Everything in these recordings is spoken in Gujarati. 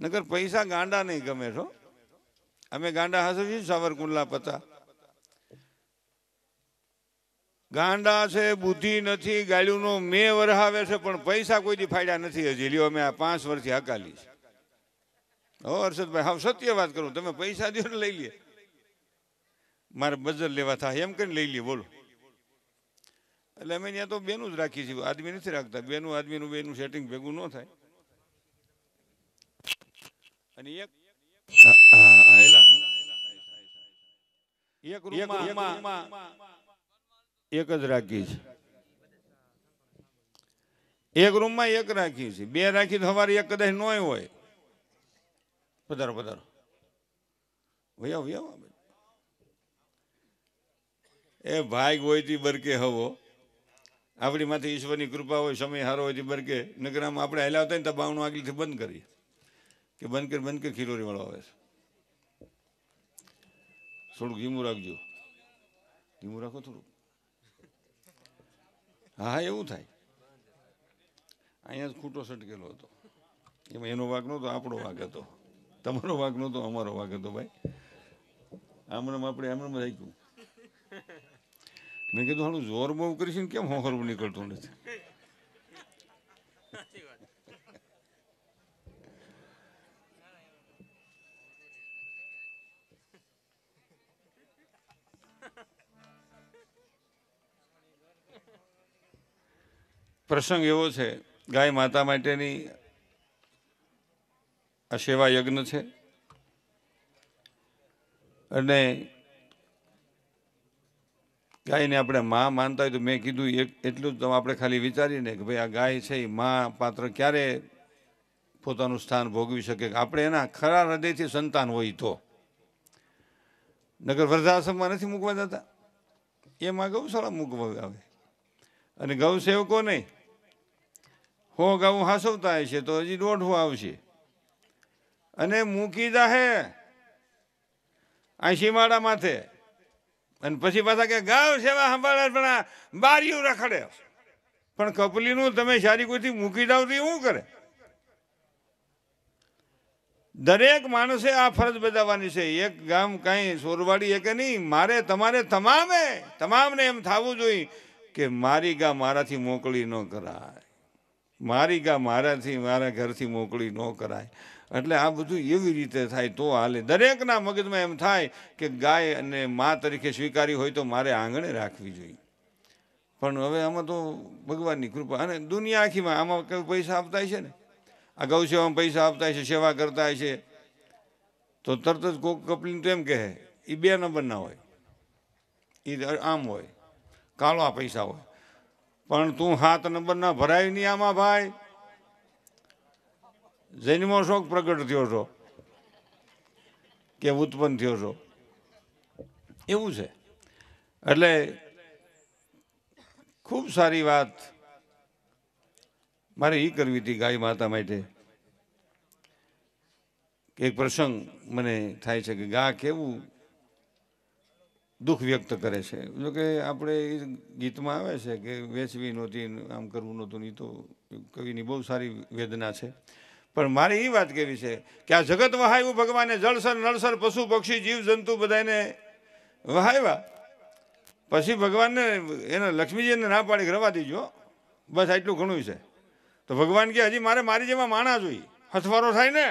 નગર પૈસા ગાંડા નહીં ગમે છો અમે ગાંડા હાજર છીએ સાવરકુંડલા પતા ગાંડા છે બુદ્ધિ નથી ગાડીનો મે વરહાવે છે પણ પૈસા કોઈથી ફાયદા નથી હજી લ્યો અમે આ પાંચ વર્ષથી હકાલી છે હો હર્ષદભાઈ હા સત્ય વાત કરું તમે પૈસા દો લઈ લે મારે બજર લેવા થાય એમ કરીને લઈ લે બોલો એટલે અમે ત્યાં તો બેનું જ રાખીએ છીએ આદમી નથી રાખતા બેનું આદમીનું બેનું સેટિંગ ભેગું ન થાય અને એક એક જ રાખી છે એક રૂમમાં એક રાખી છે બે રાખી તો સવારે એક કદાચ નોય હોય પધારો પધારો વયા વયા એ ભાગ હોય તી બરકે હવો આપણી માથે ઈશ્વરની કૃપા હોય સમય સારો હોય તી બરકે નગરામાં આપણે હેલાવતા ને તો બાવણું આગળથી બંધ કરીએ કે બંધ કર બંધ કર ખીલોરીવાળો આવે છે થોડુંક ધીમું રાખજો ધીમું રાખો થોડુંક હા એવું થાય અહીંયા જ ખૂટો સટકેલો હતો એમાં એનો વાઘ નહોતો આપણો વાઘ હતો તમારો વાઘ નહોતો અમારો વાઘ હતો ભાઈ આમણામ આપણે આમણામ રાખ્યું મેં કીધું હાલું જોર બહુ કરીશ ને કેમ હોહરવું નીકળતું નથી પ્રસંગ એવો છે ગાય માતા માટેની આ સેવા યજ્ઞ છે અને ગાયને આપણે માં માનતા હોય તો મેં કીધું એક એટલું જ આપણે ખાલી વિચારીને કે ભાઈ આ ગાય છે એ માં પાત્ર ક્યારે પોતાનું સ્થાન ભોગવી શકે આપણે એના ખરા હૃદયથી સંતાન હોય તો નગર વૃદ્ધાશ્રમમાં નથી મૂકવા જતા એમાં ગૌશાળા મૂકવા આવે અને ગૌસેવકો નહીં હો ઘઉં હાસવતા હશે તો હજી દોઢું આવશે અને મૂકી જાહે આ માથે અને પછી પાછા કે ગાવ સેવા સંભાળે પણ આ બારીયું રખડે પણ કપલીનું તમે સારી કોઈથી મૂકી જાવ શું કરે દરેક માણસે આ ફરજ બજાવવાની છે એક ગામ કાંઈ સોરવાડી એ કે નહીં મારે તમારે તમામે તમામને એમ થવું જોઈએ કે મારી ગા મારાથી મોકલી ન કરાય મારી ગા મારાથી મારા ઘરથી મોકળી ન કરાય એટલે આ બધું એવી રીતે થાય તો હાલે દરેકના મગજમાં એમ થાય કે ગાય અને મા તરીકે સ્વીકારી હોય તો મારે આંગણે રાખવી જોઈએ પણ હવે આમાં તો ભગવાનની કૃપા અને દુનિયા આખીમાં આમાં કઈ પૈસા આપતા છે ને આ ગૌસેવામાં પૈસા આપતા છે સેવા કરતા છે તો તરત જ કોક કપલીને તો એમ કહે એ બે નંબરના હોય એ આમ હોય કાળા પૈસા હોય પણ તું સાત નંબરના ભરાય નહીં આમાં ભાઈ જૈનમો શોખ પ્રગટ થયો છો કે ઉત્પન્ન થયો છો એવું છે એટલે ખૂબ સારી વાત મારે એ કરવી હતી ગાય માતા માટે એક પ્રસંગ મને થાય છે કે ગા કેવું દુઃખ વ્યક્ત કરે છે જો કે આપણે એ ગીતમાં આવે છે કે વેચવી નહોતી આમ કરવું નહોતું નહીં તો કવિની બહુ સારી વેદના છે પણ મારે એ વાત કેવી છે કે આ જગત વહાયું ભગવાને જળસર નળસર પશુ પક્ષી જીવ જંતુ બધાને વહાવ્યા પછી ભગવાનને એને લક્ષ્મીજીને ના પાડી રવા દીજો બસ આટલું ઘણું છે તો ભગવાન કે હજી મારે મારી જેવા માણા જોઈએ હથવારો થાય ને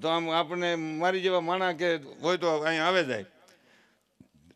તો આમ આપણે મારી જેવા માણા કે હોય તો અહીં આવે જાય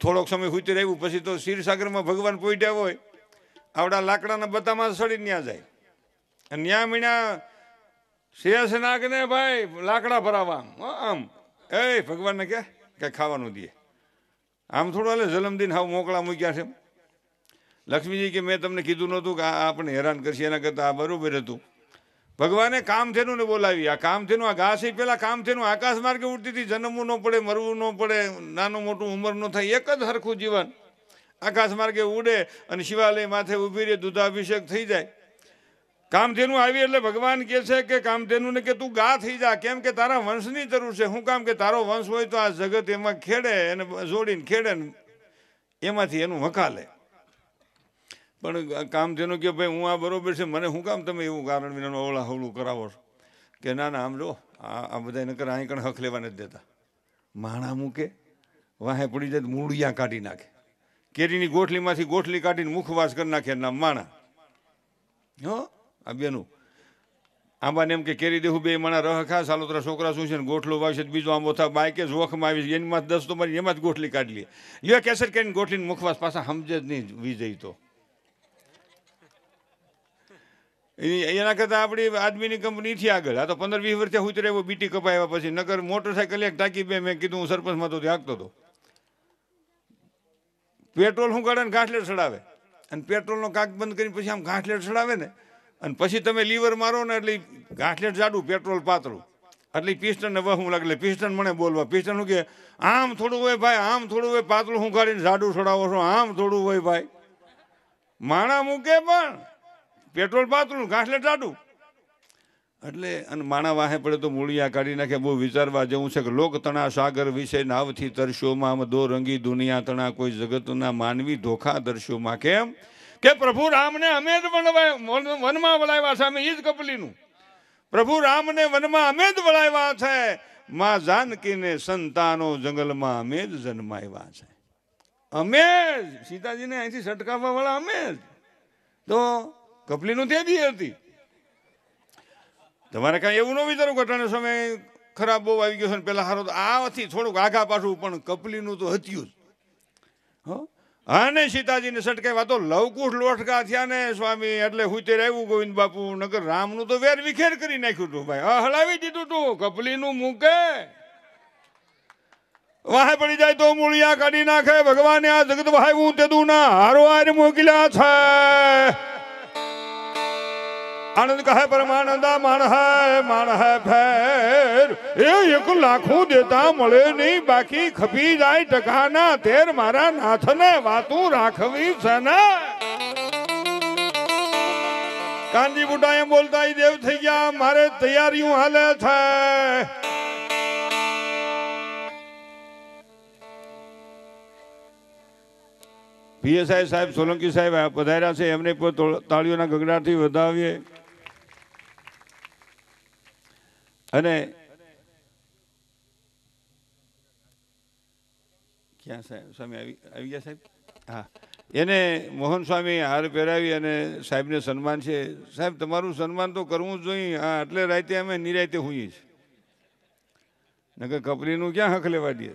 થોડોક સમય સૂતી રહ્યું પછી તો ક્ષીરસાગરમાં ભગવાન પહોંચ્યા હોય આવડા લાકડાના બતામાં સડી ત્યાં જાય અને ન્યા મીણ્યા શ્રેયસ નાગને ભાઈ લાકડા ભરાવા આમ એ ભગવાનને કે કંઈ ખાવાનું દે આમ થોડું હાલે જન્મદિન હાવ મોકળા મૂક્યા છે લક્ષ્મીજી કે મેં તમને કીધું નહોતું કે આ આપણે હેરાન કરશે એના કરતાં આ બરાબર હતું ભગવાને કામધેનુને બોલાવી આ કામધેનુ આ ઘાસ એ પહેલાં કામધેનુ આકાશ માર્ગે ઉડતી હતી જન્મવું ન પડે મરવું ન પડે નાનું મોટું ઉંમર ન થાય એક જ સરખું જીવન આકાશ માર્ગે ઉડે અને શિવાલય માથે ઊભી રહે દૂધાભિષેક થઈ જાય કામધેનુ આવી એટલે ભગવાન કહે છે કે કામધેનુને કે તું ગા થઈ જા કેમ કે તારા વંશની જરૂર છે હું કામ કે તારો વંશ હોય તો આ જગત એમાં ખેડે અને જોડીને ખેડે ને એમાંથી એનું હકાલે પણ કામ તેનો કે ભાઈ હું આ બરાબર છે મને શું કામ તમે એવું કારણ વિનાનું અવળા હવળું કરાવો છો કે ના ના આમ જો આ બધા નકર અહીં કણ હક લેવા નથી દેતા માણા મૂકે વાહે પડી જાય મૂળિયા કાઢી નાખે કેરીની ગોઠલીમાંથી ગોઠલી કાઢીને મુખવાસ કરી નાખે ના માણા હો આ બેનું આંબાને એમ કે કેરી દેવું બે માણા રહ ખા સાલોતરા છોકરા શું છે ને ગોઠલો વાવશે બીજો આંબો થાય બાઈકે જ વખમાં આવી એની માં દસ તો મારી એમાં જ ગોઠલી કાઢી લે લ્યો કેસર કરીને ગોઠલીને મુખવાસ પાછા સમજે જ નહીં વીજય તો એના કરતાં આપણી આદમીની કંપનીથી આગળ આ તો પંદર વીસ વર્ષે હું રહેવું બીટી કપાવ્યા પછી નગર મોટરસાઇકલ એક ટાંકી બે મેં કીધું હું સરપંચમાં તો હાંકતો હતો પેટ્રોલ શું કાઢે ને ઘાસલેટ ચડાવે અને પેટ્રોલનો કાક બંધ કરીને પછી આમ ગાંઠલેટ ચડાવે ને અને પછી તમે લીવર મારો ને એટલે ગાંઠલેટ જાડું પેટ્રોલ પાતળું એટલે પિસ્ટનને વહું લાગે પિસ્ટન મને બોલવા પિસ્ટન શું કે આમ થોડું હોય ભાઈ આમ થોડું હોય પાતળું શું કાઢીને જાડું ચડાવો છો આમ થોડું હોય ભાઈ માણા મૂકે પણ પેટ્રોલ પાતળું ઘાસ ટાટું એટલે અને માણા વાહે પડે તો મૂળિયા કાઢી નાખે બહુ વિચારવા જેવું છે કે લોક તણા સાગર વિશે નાવથી તરશોમાં દો રંગી દુનિયા તણા કોઈ જગતના માનવી ધોખા દર્શોમાં કેમ કે પ્રભુ રામને અમે જ વનમાં વળાવ્યા છે અમે એ જ કપલીનું પ્રભુ રામને વનમાં અમે જ વળાવ્યા છે માં જાનકીને સંતાનો જંગલમાં અમે જ જન્માવ્યા છે અમે જ સીતાજીને અહીંથી સટકાવવા વાળા અમે જ તો કપલીનું તે દી હતી તમારે કાંઈ એવું ન વિચારો ઘટાડો સમય ખરાબ બહુ આવી ગયો છે ને પહેલાં સારો તો આથી થોડુંક આઘા પાછું પણ કપલીનું તો હત્યું જ હો અને સીતાજીને સટકાવ્યા વાતો લવકુશ લોટકા થયા ને સ્વામી એટલે હું તે આવ્યું ગોવિંદ બાપુ નગર રામનું તો વેર વિખેર કરી નાખ્યું હતું ભાઈ હલાવી દીધું તું કપલીનું મૂકે વાહે પડી જાય તો મૂળિયા કાઢી નાખે ભગવાને આ જગત વહાવ્યું તે તું ના હારો હાર મોકલ્યા છે આનંદ કહે પરમાનંદા માણ હે માણ હે ફેર એ એક લાખું દેતા મળે નહીં બાકી ખપી જાય ના તેર મારા નાથ ને વાતું રાખવી છે ને કાનજી બુટા એમ બોલતા દેવ થઈ ગયા મારે તૈયારીઓ હાલે છે પીએસઆઈ સાહેબ સોલંકી સાહેબ પધાર્યા છે એમને તાળીઓના ગગડાથી વધાવીએ અને ક્યાં સાહેબ સ્વામી આવી આવી ગયા સાહેબ હા એને મોહન સ્વામી હાર પહેરાવી અને સાહેબને સન્માન છે સાહેબ તમારું સન્માન તો કરવું જ જોઈએ હા એટલે રાતે અમે નિરાતે હોઈએ છીએ નકર કપરીનું ક્યાં હક લેવા દે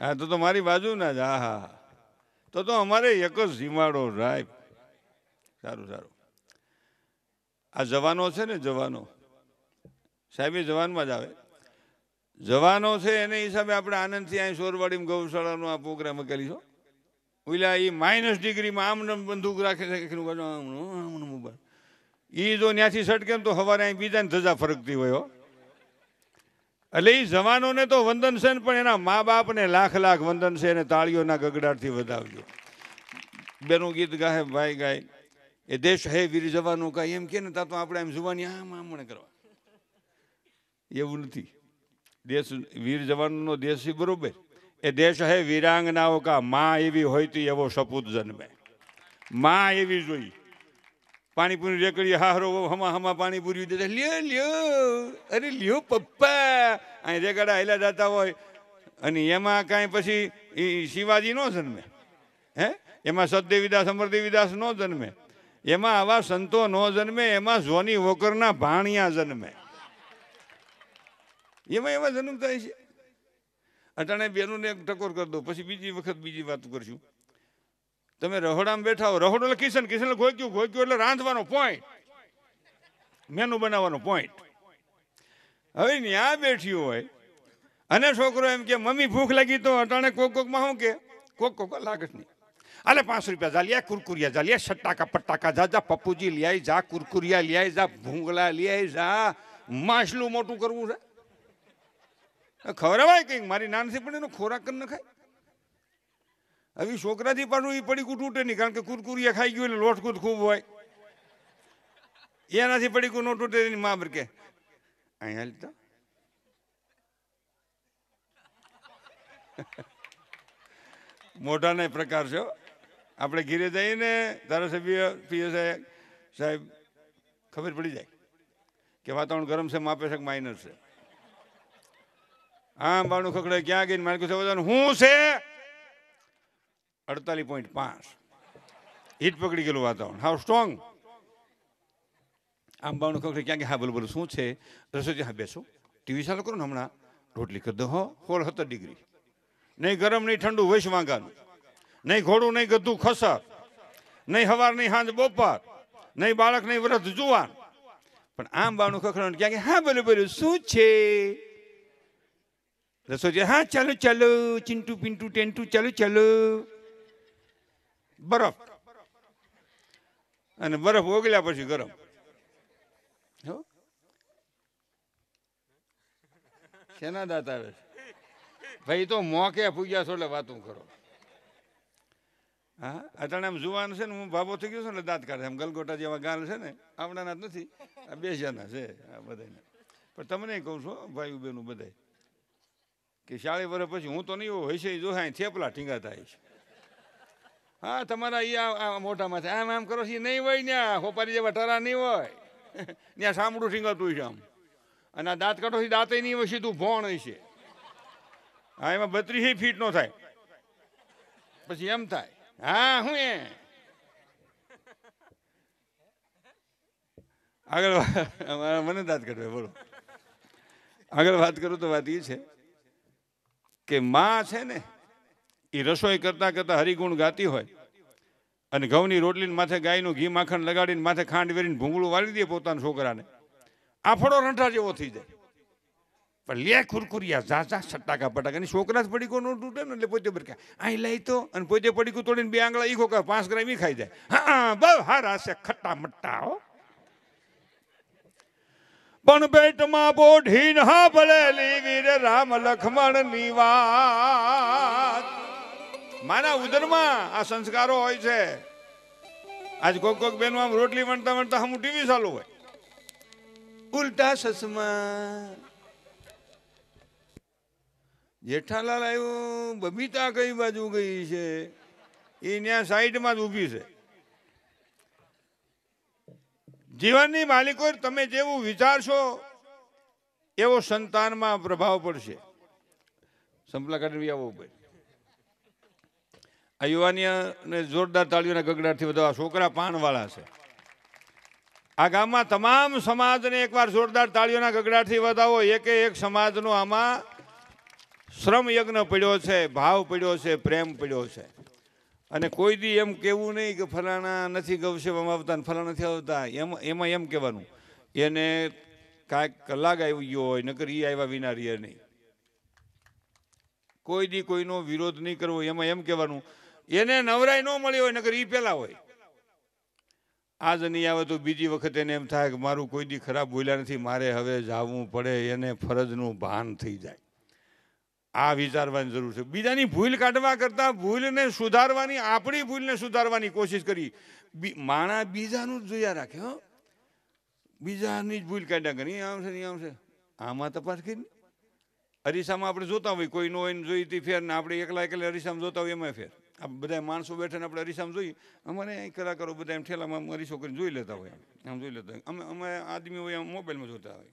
હા તો તો મારી બાજુ ના જ હા હા તો તો અમારે એક જ ઝીમાડો રાય સારું સારું આ જવાનો છે ને જવાનો સાહેબી જવાનમાં જ આવે જવાનો છે એને હિસાબે આપણે આનંદથી અહીં સોરવાડીમાં ગૌશાળાનો આ પ્રોગ્રામ કરી છો એ માઇનસ ડિગ્રીમાં આમ બંદૂક રાખે છે કે એ જો ત્યાંથી સટકે તો સવારે અહીં બીજાને ધજા ફરકતી હોય એટલે એ જવાનોને તો વંદન છે પણ એના મા બાપને લાખ લાખ વંદન છે અને તાળીઓના ગગડાટથી વધાવજો બેનું ગીત ગાય ભાઈ ગાય એ દેશ હે વીર જવાનું કાંઈ એમ કે ને ત્યાં તો આપણે એમ જુવાની આમ આમણે કરવા એવું નથી દેશ વીર જવાનનો દેશ બરોબર એ દેશ હે વીરાંગનાઓ કા માં એવી હોય તો એવો સપૂત જન્મે માં એવી જોઈ પાણીપુરી રેકડી હારો હમા હમા પાણીપુરી દેતા લ્યો લ્યો અરે લ્યો પપ્પા અહીં રેકડા હેલા જતા હોય અને એમાં કાંઈ પછી એ શિવાજી નો જન્મે હે એમાં સદદેવીદાસ અમરદેવીદાસ નો જન્મે એમાં આવા સંતો ન જન્મે એમાં જોની વોકરના ભાણિયા જન્મે એમાં એવા જન્મ થાય છે અટાણે બેનુંને એક ટકોર કરી દો પછી બીજી વખત બીજી વાત કરશું તમે રહોડામાં બેઠા હો રહોડો એટલે કિશન કિશન એટલે ગોક્યું ગોક્યું એટલે રાંધવાનો પોઈન્ટ મેનુ બનાવવાનો પોઈન્ટ હવે ત્યાં બેઠી હોય અને છોકરો એમ કે મમ્મી ભૂખ લાગી તો અટાણે કોક કોકમાં શું કે કોક કોક લાગત નહીં અલે પાંચ રૂપિયા જા લ્યા કુરકુરિયા જા લ્યા સટ્ટાકા પટ્ટાકા જા જા પપ્પુજી લ્યાય જા કુરકુરિયા લ્યાય જા ભૂંગળા લ્યાય જા માછલું મોટું કરવું છે ખવડાવાય કંઈક મારી નાનથી પણ એનો ખોરાક ન ખાય હવે છોકરાથી પાછું એ પડીકું તૂટે નહીં કારણ કે કુરકુરિયા ખાઈ ગયું એટલે લોટકૂદ ખૂબ હોય એનાથી પડીકું ન તૂટે એની મા કે અહીંયા લીધો મોટાના પ્રકાર છે આપણે ઘીરે જઈને ધારાસભ્ય પીઓ સાહેબ સાહેબ ખબર પડી જાય કે વાતાવરણ ગરમ છે માપે છે માઇનસ છે આમ બાણું ખકડે ક્યાં ગઈને મારે કીધું હું છે અડતાલીસ પોઈન્ટ પાંચ હીટ પકડી ગયેલું વાતાવરણ હાવ સ્ટ્રોંગ આમ બાણું ખકડે ક્યાં કે હા બોલું બોલું શું છે રસોઈ હા બેસો ટીવી ચાલુ કરો ને હમણાં રોટલી કરી દો હો હોળ સત્તર ડિગ્રી નહીં ગરમ નહીં ઠંડુ વૈશ વાંકાનું નહીં ઘોડું નહીં ગધું ખસર નહીં હવાર નહીં હાંજ બપોર નહીં બાળક નહીં વૃદ્ધ જુવાન પણ આમ બાણું ખખરણ ક્યાંક હા બોલું બોલું શું છે રસોજી હા ચાલો ચાલો ચિંટુ પિન્ટુ ટેન્ટુ ચાલો ચાલો બરફ અને બરફ ઓગલ્યા પછી ગરમ શેના દાંત આવે ભાઈ તો મોકે પૂજ્યા છો એટલે વાતું કરો હા અટાણે આમ જુવાન છે ને હું ભાભો થઈ ગયો છું એટલે દાંત કાઢે આમ ગલગોટા જેવા ગાલ છે ને આપણાના જ નથી આ બે છે આ બધાને પણ તમને કહું છું ભાઈ બહેનું બધા કે શાળી વર્ષ પછી હું તો નહીં હોય છે જો હા થેપલા ઠીંગા થાય છે હા તમારા એ આ મોટામાં છે આમ આમ કરો છે નહીં હોય ને હોપારી જેવા ટરા નહીં હોય ત્યાં સાંભળું ઠીંગાતું છે આમ અને આ દાંત કાઢો છે દાંતે નહીં હોય સીધું ભોણ છે હા એમાં બત્રીસે ફીટ નો થાય પછી એમ થાય હા હું એ આગળ મને દાંત કાઢવે બોલો આગળ વાત કરું તો વાત એ છે કે માં છે ને એ રસોઈ કરતા કરતા હરિગુણ ગાતી હોય અને ઘઉંની રોટલીને માથે ગાયનું ઘી માખણ લગાડીને માથે ખાંડ વેરીને ભૂંગળું વાળી દે પોતાના છોકરાને આ ફળો રંઠા જેવો થઈ જાય પણ લે ખુરખુરિયા ઝાઝા સટાકા પટાકા અને છોકરા જ પડીકો નો તૂટે ને એટલે પોતે બરકા અહીં લઈ તો અને પોતે પડીકું તોડીને બે આંગળા ઈ ખોકા પાંચ ગ્રામ ઈ ખાઈ જાય હા બહુ હારા છે ખટ્ટા મટ્ટા હો પણ બેટમાં બોઢી ના ભલે વીર રામ લખમણ ની વાત મારા ઉદરમાં આ સંસ્કારો હોય છે આજ કોક કોક બેનો આમ રોટલી વણતા વણતા હમ ટીવી ચાલુ હોય ઉલટા સસમા જેઠાલાલ આવ્યું બબીતા કઈ બાજુ ગઈ છે એ ત્યાં સાઈડમાં જ ઊભી છે જીવનની માલિકો તમે જેવું વિચારશો એવો સંતાનમાં પ્રભાવ પડશે સંપલા આવો ભાઈ આ અને જોરદાર તાળીઓના ગગડાથી બધા છોકરા પાનવાળા છે આ ગામમાં તમામ સમાજને એકવાર જોરદાર તાળીઓના ગગડાથી વધાવો એકે એક સમાજનો આમાં શ્રમ યજ્ઞ પડ્યો છે ભાવ પડ્યો છે પ્રેમ પડ્યો છે અને કોઈ દી એમ કહેવું નહીં કે ફલાણા નથી ગૌસેવામાં આવતા ને ફલાણા નથી આવતા એમ એમાં એમ કહેવાનું એને કાંઈક કલાક આવી ગયો હોય નકર એ આવ્યા વિના રે નહીં કોઈ દી કોઈનો વિરોધ નહીં કરવો એમાં એમ કહેવાનું એને નવરાય ન મળી હોય નકર એ પહેલાં હોય આજ નહીં આવે તો બીજી વખત એને એમ થાય કે મારું કોઈ દી ખરાબ બોલ્યા નથી મારે હવે જાવું પડે એને ફરજનું ભાન થઈ જાય આ વિચારવાની જરૂર છે બીજાની ભૂલ કાઢવા કરતાં ભૂલને સુધારવાની આપણી ભૂલને સુધારવાની કોશિશ કરી માણા બીજાનું જ જોયા રાખે હો બીજાની જ ભૂલ કાઢ્યા કરી આમ છે આમ છે આમાં તપાસ કરીને અરીસામાં આપણે જોતા હોય કોઈ નો એને જોઈતી ફેર ને આપણે એકલા એકલા અરીસામાં જોતા હોય એમાં ફેર આ બધા માણસો બેઠાને આપણે અરીસામાં જોઈએ અમારે અહીં કલાકારો બધા એમ ઠેલામાં અરીસો કરીને જોઈ લેતા હોય આમ જોઈ લેતા હોય અમે અમે આદમી હોય આમ મોબાઈલમાં જોતા હોય